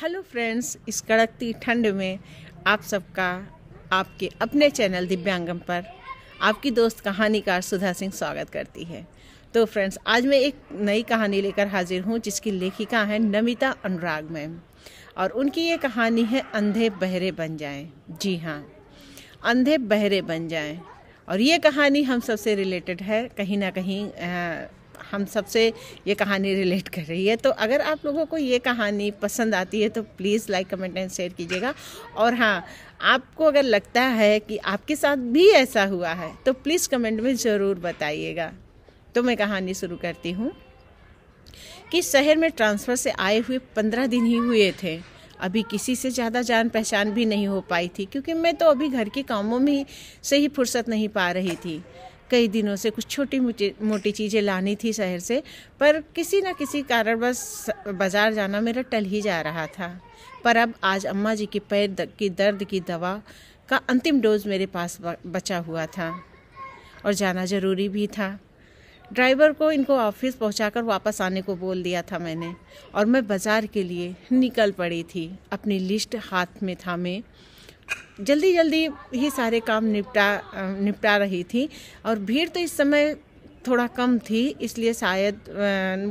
hello friends इस कड़कती ठंड में आप सबका आपके अपने चैनल दिव्यांगम पर आपकी दोस्त कहानीकार सुधा सिंह स्वागत करती है तो फ्रेंड्स आज मैं एक नई कहानी लेकर हाजिर हूँ जिसकी लेखिका हैं नमिता अनुराग मैम और उनकी ये कहानी है अंधे बहरे बन जाएं जी हाँ अंधे बहरे बन जाएं और ये कहानी हम सबसे रिलेटेड है कहीं ना कहीं हम सबसे ये कहानी रिलेट कर रही है तो अगर आप लोगों को ये कहानी पसंद आती है तो please like comment and share कीजिएगा और हाँ आपको अगर लगता है कि आपके साथ भी ऐसा हुआ है तो प्लीज़ कमेंट में ज़रूर बताइएगा तो मैं कहानी शुरू करती हूँ कि शहर में ट्रांसफ़र से आए हुए पंद्रह दिन ही हुए थे अभी किसी से ज़्यादा जान पहचान भी नहीं हो पाई थी क्योंकि मैं तो अभी घर के कामों में से ही फुर्सत नहीं पा रही थी कई दिनों से कुछ छोटी मोटी चीज़ें लानी थी शहर से पर किसी ना किसी कारण बस बाज़ार जाना मेरा टल ही जा रहा था पर अब आज अम्मा जी की पैर की दर्द की दवा का अंतिम डोज मेरे पास बचा हुआ था और जाना ज़रूरी भी था ड्राइवर को इनको ऑफिस पहुंचाकर वापस आने को बोल दिया था मैंने और मैं बाज़ार के लिए निकल पड़ी थी अपनी लिस्ट हाथ में था मैं जल्दी जल्दी ही सारे काम निपटा निपटा रही थी और भीड़ तो इस समय थोड़ा कम थी इसलिए शायद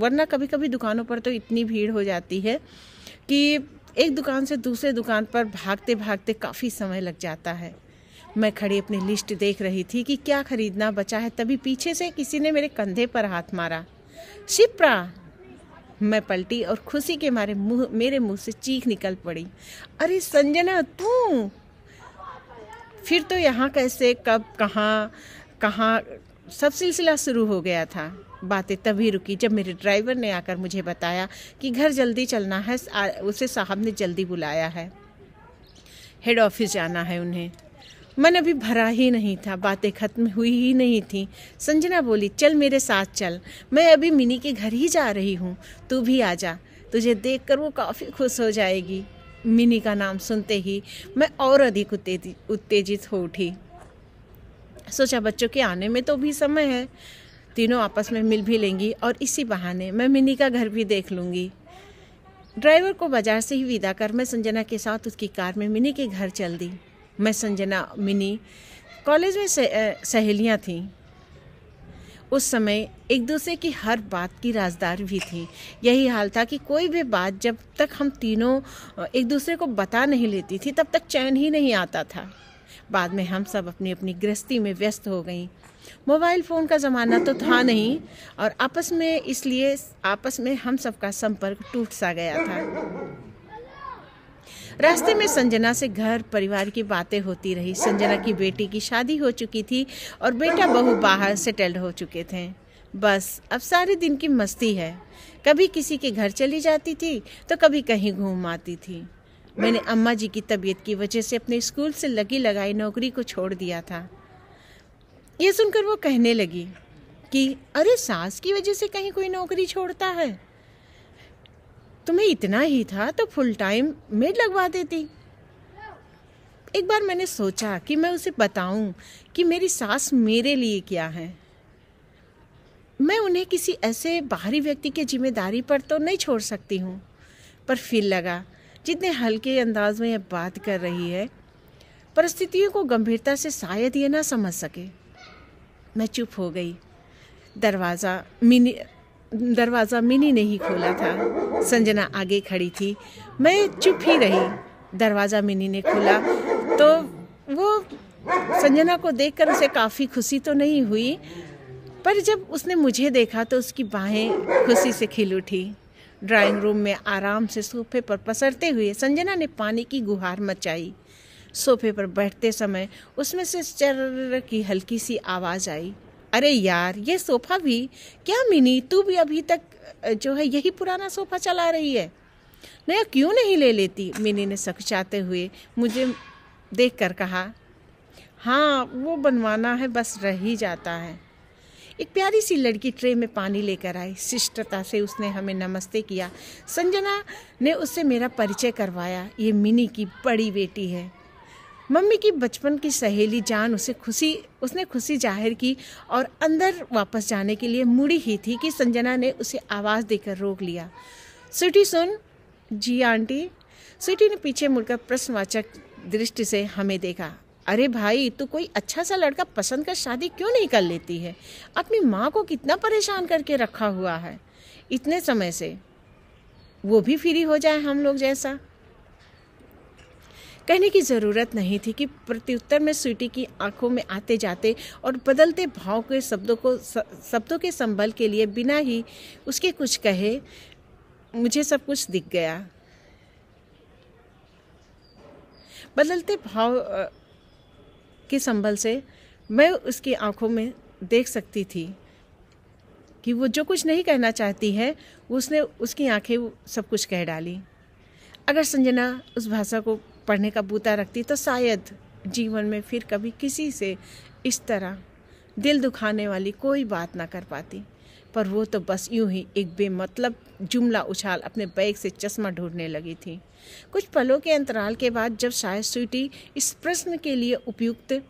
वरना कभी कभी दुकानों पर तो इतनी भीड़ हो जाती है कि एक दुकान से दूसरे दुकान पर भागते भागते काफ़ी समय लग जाता है मैं खड़ी अपनी लिस्ट देख रही थी कि क्या खरीदना बचा है तभी पीछे से किसी ने मेरे कंधे पर हाथ मारा शिप्रा मैं पलटी और खुशी के मारे मुँह मेरे मुँह से चीख निकल पड़ी अरे संजना तू फिर तो यहाँ कैसे कब कहाँ कहाँ सब सिलसिला शुरू हो गया था बातें तभी रुकी जब मेरे ड्राइवर ने आकर मुझे बताया कि घर जल्दी चलना है उसे साहब ने जल्दी बुलाया है हेड ऑफिस जाना है उन्हें मन अभी भरा ही नहीं था बातें खत्म हुई ही नहीं थी संजना बोली चल मेरे साथ चल मैं अभी मिनी के घर ही जा रही हूँ तू भी आ जा तुझे देखकर वो काफ़ी खुश हो जाएगी मिनी का नाम सुनते ही मैं और अधिक उत्तेजित हो उठी सोचा बच्चों के आने में तो भी समय है तीनों आपस में मिल भी लेंगी और इसी बहाने मैं मिनी का घर भी देख लूँगी ड्राइवर को बाजार से ही विदा कर मैं संजना के साथ उसकी कार में मिनी के घर चल दी मैं संजना मिनी कॉलेज में सहेलियाँ थीं उस समय एक दूसरे की हर बात की राजदार भी थी यही हाल था कि कोई भी बात जब तक हम तीनों एक दूसरे को बता नहीं लेती थी तब तक चैन ही नहीं आता था बाद में हम सब अपनी अपनी गृहस्थी में व्यस्त हो गई मोबाइल फ़ोन का ज़माना तो था नहीं और आपस में इसलिए आपस में हम सबका संपर्क टूट सा गया था रास्ते में संजना से घर परिवार की बातें होती रही संजना की बेटी की शादी हो चुकी थी और बेटा बहू बाहर सेटल्ड हो चुके थे बस अब सारे दिन की मस्ती है कभी किसी के घर चली जाती थी तो कभी कहीं घूम आती थी मैंने अम्मा जी की तबीयत की वजह से अपने स्कूल से लगी लगाई नौकरी को छोड़ दिया था ये सुनकर वो कहने लगी कि अरे सास की वजह से कहीं कोई नौकरी छोड़ता है तुम्हें इतना ही था तो फुल टाइम मेड लगवा देती एक बार मैंने सोचा कि मैं उसे बताऊं कि मेरी सास मेरे लिए क्या है मैं उन्हें किसी ऐसे बाहरी व्यक्ति की जिम्मेदारी पर तो नहीं छोड़ सकती हूँ पर फिर लगा जितने हल्के अंदाज में यह बात कर रही है परिस्थितियों को गंभीरता से शायद ये ना समझ सके मैं चुप हो गई दरवाज़ा मिनी दरवाज़ा मिनी ने ही खोला था संजना आगे खड़ी थी मैं चुप ही रही दरवाज़ा मिनी ने खोला तो वो संजना को देखकर उसे काफ़ी खुशी तो नहीं हुई पर जब उसने मुझे देखा तो उसकी बाहें खुशी से खिल उठी ड्राइंग रूम में आराम से सोफे पर पसरते हुए संजना ने पानी की गुहार मचाई सोफे पर बैठते समय उसमें से चर्र की हल्की सी आवाज़ आई अरे यार ये सोफ़ा भी क्या मिनी तू भी अभी तक जो है यही पुराना सोफ़ा चला रही है नया क्यों नहीं ले लेती मिनी ने सकचाते हुए मुझे देख कर कहा हाँ वो बनवाना है बस रह ही जाता है एक प्यारी सी लड़की ट्रे में पानी लेकर आई शिष्टता से उसने हमें नमस्ते किया संजना ने उससे मेरा परिचय करवाया ये मिनी की बड़ी बेटी है मम्मी की बचपन की सहेली जान उसे खुशी उसने खुशी जाहिर की और अंदर वापस जाने के लिए मुड़ी ही थी कि संजना ने उसे आवाज़ देकर रोक लिया स्वीटी सुन जी आंटी स्वीटी ने पीछे मुड़कर प्रश्नवाचक दृष्टि से हमें देखा अरे भाई तू कोई अच्छा सा लड़का पसंद कर शादी क्यों नहीं कर लेती है अपनी माँ को कितना परेशान करके रखा हुआ है इतने समय से वो भी फ्री हो जाए हम लोग जैसा कहने की ज़रूरत नहीं थी कि प्रत्युत्तर में स्वीटी की आंखों में आते जाते और बदलते भाव के शब्दों को शब्दों के संबल के लिए बिना ही उसके कुछ कहे मुझे सब कुछ दिख गया बदलते भाव के संबल से मैं उसकी आंखों में देख सकती थी कि वो जो कुछ नहीं कहना चाहती है उसने उसकी आंखें सब कुछ कह डाली अगर संजना उस भाषा को पढ़ने का बूता रखती तो शायद जीवन में फिर कभी किसी से इस तरह दिल दुखाने वाली कोई बात ना कर पाती पर वो तो बस यूं ही एक बेमतलब जुमला उछाल अपने बैग से चश्मा ढूंढने लगी थी कुछ पलों के अंतराल के बाद जब शायद स्वीटी इस प्रश्न के लिए उपयुक्त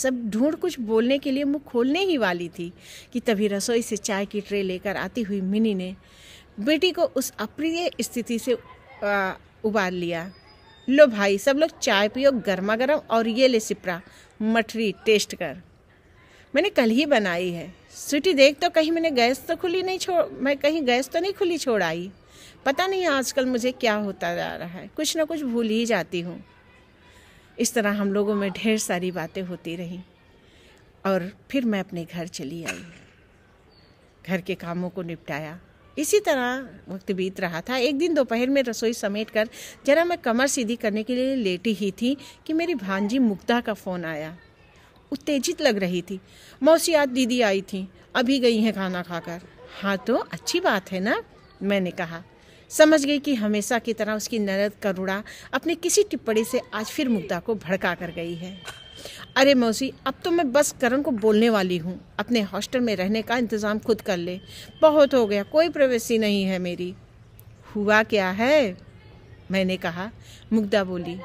सब ढूंढ कुछ बोलने के लिए मुंह खोलने ही वाली थी कि तभी रसोई से चाय की ट्रे लेकर आती हुई मिनी ने बेटी को उस अप्रिय स्थिति से उबार लिया लो भाई सब लोग चाय पियो गर्मा गर्म और ये ले सिपरा मठरी टेस्ट कर मैंने कल ही बनाई है सूटी देख तो कहीं मैंने गैस तो खुली नहीं छोड़ मैं कहीं गैस तो नहीं खुली छोड़ आई पता नहीं आजकल मुझे क्या होता जा रहा है कुछ ना कुछ भूल ही जाती हूँ इस तरह हम लोगों में ढेर सारी बातें होती रहीं और फिर मैं अपने घर चली आई घर के कामों को निपटाया इसी तरह वक्त बीत रहा था एक दिन दोपहर में रसोई समेट कर जरा मैं कमर सीधी करने के लिए लेटी ही थी कि मेरी भांजी मुक्ता का फ़ोन आया उत्तेजित लग रही थी मौसियात दीदी आई थी अभी गई हैं खाना खाकर हाँ तो अच्छी बात है ना मैंने कहा समझ गई कि हमेशा की तरह उसकी नरद करुणा अपनी किसी टिप्पणी से आज फिर मुग्धा को भड़का कर गई है अरे मौसी अब तो मैं बस करण को बोलने वाली हूँ अपने हॉस्टल में रहने का इंतज़ाम खुद कर ले बहुत हो गया कोई प्रवेशी नहीं है मेरी हुआ क्या है मैंने कहा मुग्धा बोली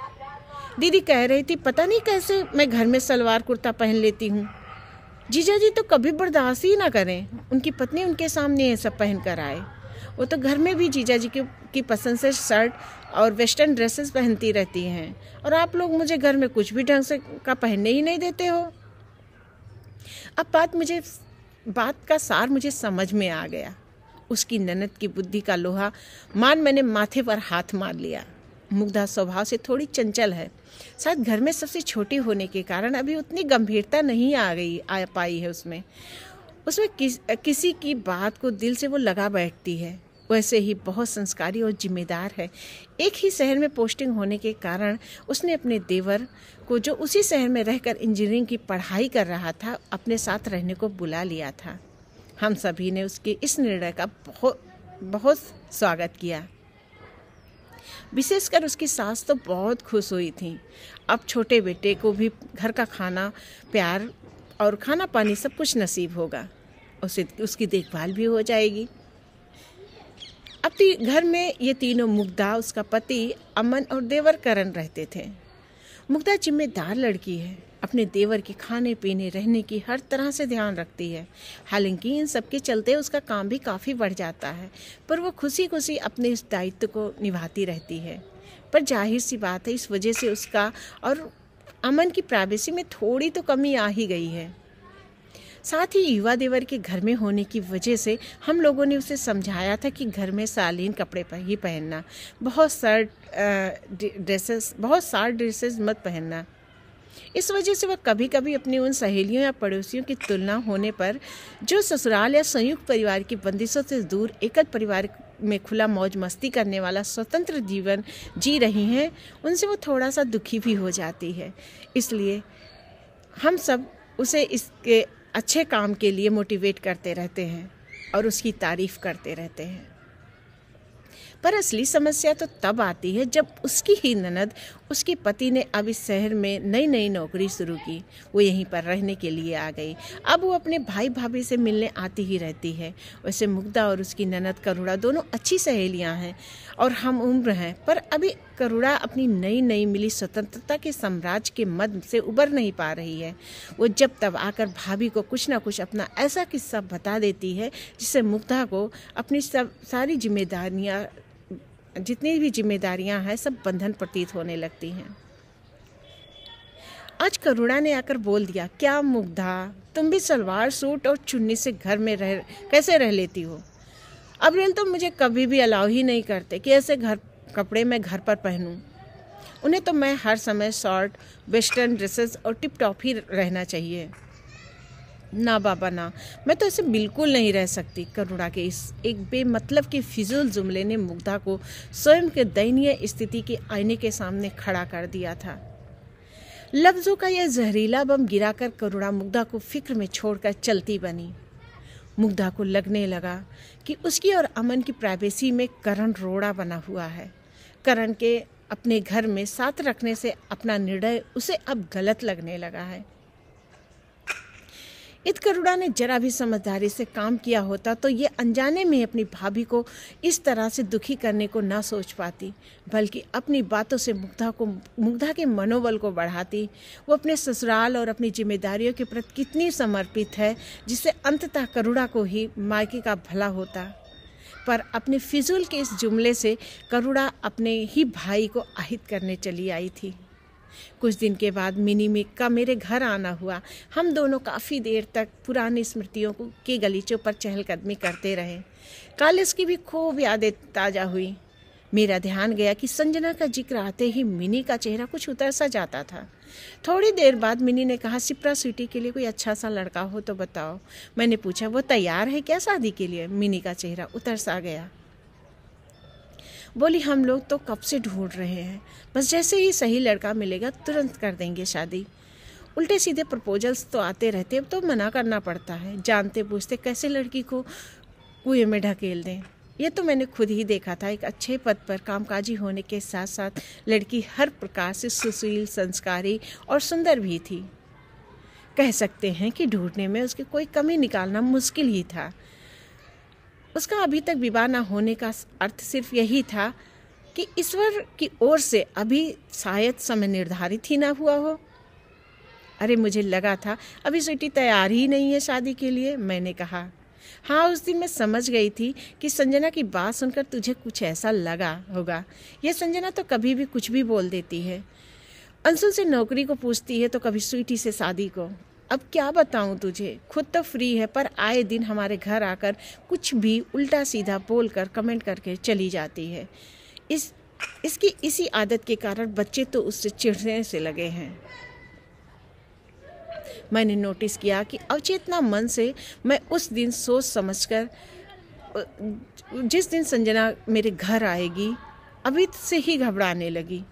दीदी कह रही थी पता नहीं कैसे मैं घर में सलवार कुर्ता पहन लेती हूँ जीजा जी तो कभी बर्दाश्त ही ना करें उनकी पत्नी उनके सामने ये सब पहन कर आए वो तो घर में भी जीजा जी की, की पसंद से शर्ट और वेस्टर्न ड्रेसेस पहनती रहती हैं और आप लोग मुझे घर में कुछ भी ढंग से का पहनने ही नहीं देते हो अब बात मुझे बात का सार मुझे समझ में आ गया उसकी ननद की बुद्धि का लोहा मान मैंने माथे पर हाथ मार लिया मुग्धा स्वभाव से थोड़ी चंचल है शायद घर में सबसे छोटी होने के कारण अभी उतनी गंभीरता नहीं आ गई आ पाई है उसमें उसमें किस किसी की बात को दिल से वो लगा बैठती है वैसे ही बहुत संस्कारी और जिम्मेदार है एक ही शहर में पोस्टिंग होने के कारण उसने अपने देवर को जो उसी शहर में रहकर इंजीनियरिंग की पढ़ाई कर रहा था अपने साथ रहने को बुला लिया था हम सभी ने उसके इस निर्णय का बहुत बहुत स्वागत किया विशेषकर उसकी सास तो बहुत खुश हुई थी अब छोटे बेटे को भी घर का खाना प्यार और खाना पानी सब कुछ नसीब होगा उसे उसकी देखभाल भी हो जाएगी अपने घर में ये तीनों मुग्धा उसका पति अमन और देवर करण रहते थे मुग्धा जिम्मेदार लड़की है अपने देवर के खाने पीने रहने की हर तरह से ध्यान रखती है हालांकि इन सब के चलते उसका काम भी काफ़ी बढ़ जाता है पर वो खुशी खुशी अपने इस दायित्व को निभाती रहती है पर जाहिर सी बात है इस वजह से उसका और अमन की प्राइवेसी में थोड़ी तो कमी आ ही गई है साथ ही युवा देवर के घर में होने की वजह से हम लोगों ने उसे समझाया था कि घर में सालीन कपड़े पर ही पहनना बहुत शर्ट ड्रेसेस बहुत सारे ड्रेसेस मत पहनना इस वजह से वह कभी कभी अपनी उन सहेलियों या पड़ोसियों की तुलना होने पर जो ससुराल या संयुक्त परिवार की बंदिशों से दूर एकल परिवार में खुला मौज मस्ती करने वाला स्वतंत्र जीवन जी रही हैं उनसे वो थोड़ा सा दुखी भी हो जाती है इसलिए हम सब उसे इसके अच्छे काम के लिए मोटिवेट करते रहते हैं और उसकी तारीफ़ करते रहते हैं पर असली समस्या तो तब आती है जब उसकी ही ननद उसके पति ने अब इस शहर में नई नई नौकरी शुरू की वो यहीं पर रहने के लिए आ गई अब वो अपने भाई भाभी से मिलने आती ही रहती है वैसे मुग्धा और उसकी ननद करुड़ा दोनों अच्छी सहेलियां हैं और हम उम्र हैं पर अभी करुड़ा अपनी नई नई मिली स्वतंत्रता के साम्राज्य के मद से उबर नहीं पा रही है वो जब तब आकर भाभी को कुछ ना कुछ अपना ऐसा किस्सा बता देती है जिससे मुग्धा को अपनी सब सारी जिम्मेदारियाँ जितनी भी जिम्मेदारियां हैं सब बंधन प्रतीत होने लगती हैं आज करुणा ने आकर बोल दिया क्या मुग्धा तुम भी सलवार सूट और चुन्नी से घर में रह कैसे रह लेती हो अब्रेल तो मुझे कभी भी अलाउ ही नहीं करते कि ऐसे घर कपड़े मैं घर पर पहनूं उन्हें तो मैं हर समय शॉर्ट वेस्टर्न ड्रेसेस और टिप टॉप ही रहना चाहिए ना बाबा ना मैं तो ऐसे बिल्कुल नहीं रह सकती करुणा के इस एक बेमतलब के फिजूल जुमले ने मुग्धा को स्वयं के दयनीय स्थिति के आईने के सामने खड़ा कर दिया था लफ्जों का यह जहरीला बम गिराकर करुणा मुग्धा को फिक्र में छोड़कर चलती बनी मुग्धा को लगने लगा कि उसकी और अमन की प्राइवेसी में करण रोड़ा बना हुआ है करण के अपने घर में साथ रखने से अपना निर्णय उसे अब गलत लगने लगा है इत करुणा ने जरा भी समझदारी से काम किया होता तो ये अनजाने में अपनी भाभी को इस तरह से दुखी करने को ना सोच पाती बल्कि अपनी बातों से मुग्धा को मुग्धा के मनोबल को बढ़ाती वो अपने ससुराल और अपनी जिम्मेदारियों के प्रति कितनी समर्पित है जिससे अंततः करुणा को ही मायके का भला होता पर अपने फिजूल के इस जुमले से करुणा अपने ही भाई को आहित करने चली आई थी कुछ दिन के बाद मिनी मिक का मेरे घर आना हुआ हम दोनों काफ़ी देर तक पुरानी स्मृतियों के गलीचों पर चहलकदमी करते रहे कॉलेज की भी खूब यादें ताज़ा हुई मेरा ध्यान गया कि संजना का जिक्र आते ही मिनी का चेहरा कुछ उतर सा जाता था थोड़ी देर बाद मिनी ने कहा सिप्रा सिटी के लिए कोई अच्छा सा लड़का हो तो बताओ मैंने पूछा वो तैयार है क्या शादी के लिए मिनी का चेहरा उतर सा गया बोली हम लोग तो कब से ढूंढ रहे हैं बस जैसे ही सही लड़का मिलेगा तुरंत कर देंगे शादी उल्टे सीधे प्रपोजल्स तो आते रहते तो मना करना पड़ता है जानते बूझते कैसे लड़की को कुएं में ढकेल दें ये तो मैंने खुद ही देखा था एक अच्छे पद पर कामकाजी होने के साथ साथ लड़की हर प्रकार से सुशील संस्कारी और सुंदर भी थी कह सकते हैं कि ढूंढने में उसकी कोई कमी निकालना मुश्किल ही था उसका अभी तक विवाह ना होने का अर्थ सिर्फ यही था कि ईश्वर की ओर से अभी शायद समय निर्धारित ही ना हुआ हो अरे मुझे लगा था अभी स्वीटी तो तैयार ही नहीं है शादी के लिए मैंने कहा हाँ उस दिन मैं समझ गई थी कि संजना की बात सुनकर तुझे कुछ ऐसा लगा होगा यह संजना तो कभी भी कुछ भी बोल देती है अंशुल से नौकरी को पूछती है तो कभी स्वीटी से शादी को अब क्या बताऊं तुझे खुद तो फ्री है पर आए दिन हमारे घर आकर कुछ भी उल्टा सीधा बोल कर कमेंट करके चली जाती है इस इसकी इसी आदत के कारण बच्चे तो उससे चिढ़ने से लगे हैं मैंने नोटिस किया कि अवचेतना मन से मैं उस दिन सोच समझकर जिस दिन संजना मेरे घर आएगी अभी से ही घबराने लगी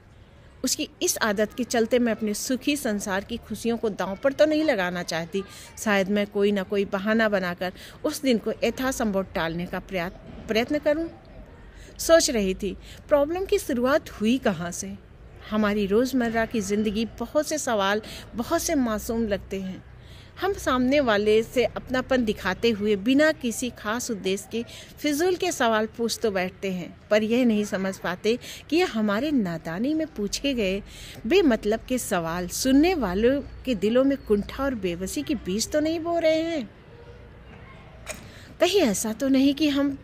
उसकी इस आदत के चलते मैं अपने सुखी संसार की खुशियों को दांव पर तो नहीं लगाना चाहती शायद मैं कोई ना कोई बहाना बनाकर उस दिन को यथासंभव टालने का प्रयत्न करूं सोच रही थी प्रॉब्लम की शुरुआत हुई कहाँ से हमारी रोज़मर्रा की ज़िंदगी बहुत से सवाल बहुत से मासूम लगते हैं हम सामने वाले से अपनापन दिखाते हुए बिना किसी खास उद्देश्य के फिजूल के सवाल पूछ तो बैठते हैं पर यह नहीं समझ पाते कि यह हमारे नादानी में पूछे गए बेमतलब के सवाल सुनने वालों के दिलों में कुंठा और बेबसी के बीज तो नहीं बो रहे हैं कहीं ऐसा तो नहीं कि हम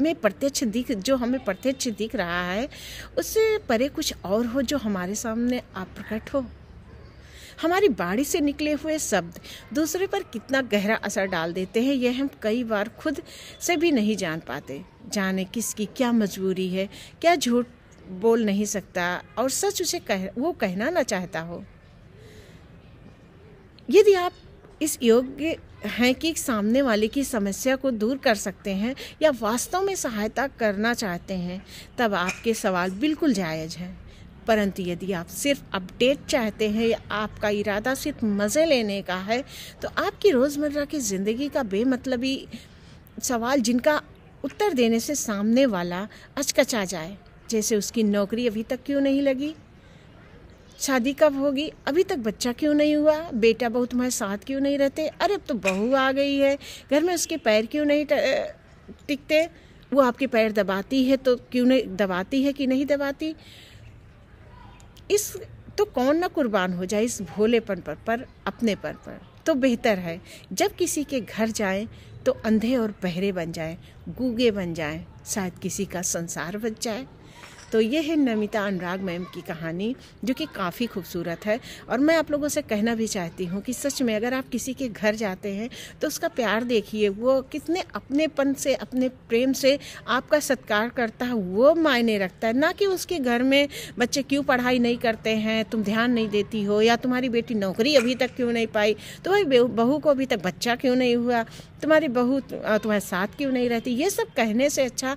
में प्रत्यक्ष दिख जो हमें प्रत्यक्ष दिख रहा है उससे परे कुछ और हो जो हमारे सामने अप्रकट हो हमारी बाड़ी से निकले हुए शब्द दूसरे पर कितना गहरा असर डाल देते हैं यह हम कई बार खुद से भी नहीं जान पाते जाने किसकी क्या मजबूरी है क्या झूठ बोल नहीं सकता और सच उसे कह वो कहना ना चाहता हो यदि आप इस योग्य हैं कि सामने वाले की समस्या को दूर कर सकते हैं या वास्तव में सहायता करना चाहते हैं तब आपके सवाल बिल्कुल जायज़ हैं परंतु यदि आप सिर्फ अपडेट चाहते हैं या आपका इरादा सिर्फ मज़े लेने का है तो आपकी रोज़मर्रा की ज़िंदगी का बेमतलबी सवाल जिनका उत्तर देने से सामने वाला अचकचा जाए जैसे उसकी नौकरी अभी तक क्यों नहीं लगी शादी कब होगी अभी तक बच्चा क्यों नहीं हुआ बेटा बहू तुम्हारे साथ क्यों नहीं रहते अरे अब तो बहू आ गई है घर में उसके पैर क्यों नहीं टिकते वो आपके पैर दबाती है तो क्यों नहीं दबाती है कि नहीं दबाती इस तो कौन ना कुर्बान हो जाए इस भोलेपन पर पर पर पर तो बेहतर है जब किसी के घर जाएं तो अंधे और बहरे बन जाएं गूगे बन जाएं शायद किसी का संसार बच जाए तो ये है नमिता अनुराग मैम की कहानी जो कि काफ़ी खूबसूरत है और मैं आप लोगों से कहना भी चाहती हूँ कि सच में अगर आप किसी के घर जाते हैं तो उसका प्यार देखिए वो कितने अपनेपन से अपने प्रेम से आपका सत्कार करता है वो मायने रखता है ना कि उसके घर में बच्चे क्यों पढ़ाई नहीं करते हैं तुम ध्यान नहीं देती हो या तुम्हारी बेटी नौकरी अभी तक क्यों नहीं पाई तुम्हारी तो बहू को अभी तक बच्चा क्यों नहीं हुआ तुम्हारी बहू तुम्हारे साथ क्यों नहीं रहती ये सब कहने से अच्छा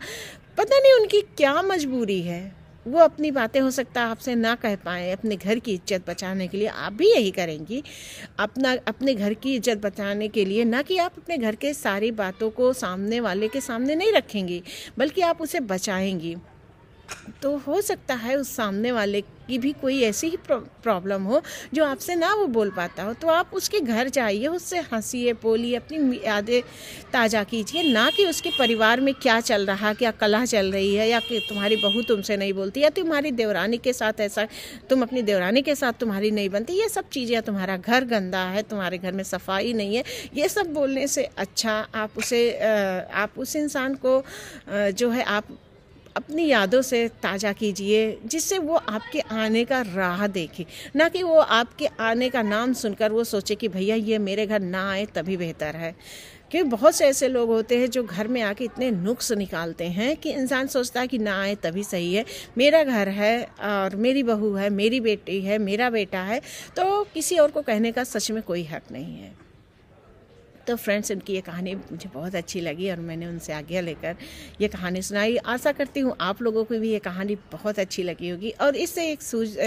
पता नहीं उनकी क्या मजबूरी है वो अपनी बातें हो सकता है आपसे ना कह पाए अपने घर की इज्जत बचाने के लिए आप भी यही करेंगी अपना अपने घर की इज्जत बचाने के लिए ना कि आप अपने घर के सारी बातों को सामने वाले के सामने नहीं रखेंगी बल्कि आप उसे बचाएंगी तो हो सकता है उस सामने वाले की भी कोई ऐसी ही प्रॉब्लम हो जो आपसे ना वो बोल पाता हो तो आप उसके घर जाइए उससे हंसीए बोलिए अपनी यादें ताज़ा कीजिए ना कि उसके परिवार में क्या चल रहा क्या कला चल रही है या कि तुम्हारी बहू तुमसे नहीं बोलती या तुम्हारी देवरानी के साथ ऐसा तुम अपनी देवरानी के साथ तुम्हारी नहीं बनती ये सब चीज़ें तुम्हारा घर गंदा है तुम्हारे घर में सफाई नहीं है ये सब बोलने से अच्छा आप उसे आप उस इंसान को जो है आप अपनी यादों से ताज़ा कीजिए जिससे वो आपके आने का राह देखे ना कि वो आपके आने का नाम सुनकर वो सोचे कि भैया ये मेरे घर ना आए तभी बेहतर है क्योंकि बहुत से ऐसे लोग होते हैं जो घर में आके इतने नुक्स निकालते हैं कि इंसान सोचता है कि ना आए तभी सही है मेरा घर है और मेरी बहू है मेरी बेटी है मेरा बेटा है तो किसी और को कहने का सच में कोई हक नहीं है तो फ्रेंड्स उनकी ये कहानी मुझे बहुत अच्छी लगी और मैंने उनसे आज्ञा लेकर ये कहानी सुनाई आशा करती हूँ आप लोगों को भी ये कहानी बहुत अच्छी लगी होगी और इससे एक सूज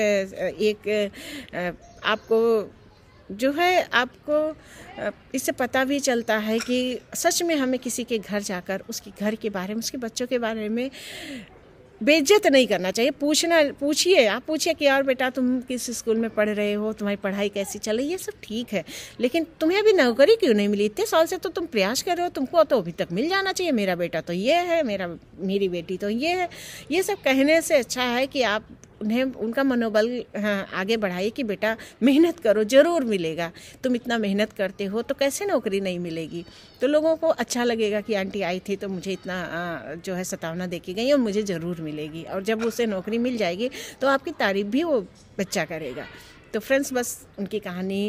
एक आपको जो है आपको इससे पता भी चलता है कि सच में हमें किसी के घर जाकर उसके घर के बारे में उसके बच्चों के बारे में बेज्जत नहीं करना चाहिए पूछना पूछिए आप पूछिए कि यार बेटा तुम किस स्कूल में पढ़ रहे हो तुम्हारी पढ़ाई कैसी चल रही है सब ठीक है लेकिन तुम्हें अभी नौकरी क्यों नहीं मिली इतने साल से तो तुम प्रयास कर रहे हो तुमको तो अभी तक मिल जाना चाहिए मेरा बेटा तो ये है मेरा मेरी बेटी तो ये है ये सब कहने से अच्छा है कि आप उन्हें उनका मनोबल हाँ, आगे बढ़ाइए कि बेटा मेहनत करो ज़रूर मिलेगा तुम इतना मेहनत करते हो तो कैसे नौकरी नहीं मिलेगी तो लोगों को अच्छा लगेगा कि आंटी आई थी तो मुझे इतना आ, जो है सतावना देखी गई और मुझे ज़रूर मिलेगी और जब उसे नौकरी मिल जाएगी तो आपकी तारीफ भी वो बच्चा करेगा तो फ्रेंड्स बस उनकी कहानी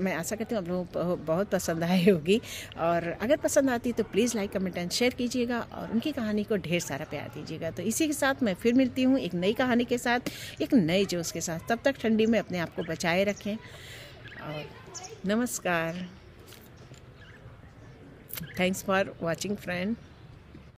मैं आशा करती हूँ आप लोगों को बहुत पसंद आई होगी और अगर पसंद आती तो please like comment and share कीजिएगा और उनकी कहानी को ढेर सारा प्यार दीजिएगा तो इसी के साथ मैं फिर मिलती हूँ एक नई कहानी के साथ एक नए जोश के साथ तब तक ठंडी में अपने आप को बचाए रखें और नमस्कार थैंक्स फॉर वॉचिंग फ्रेंड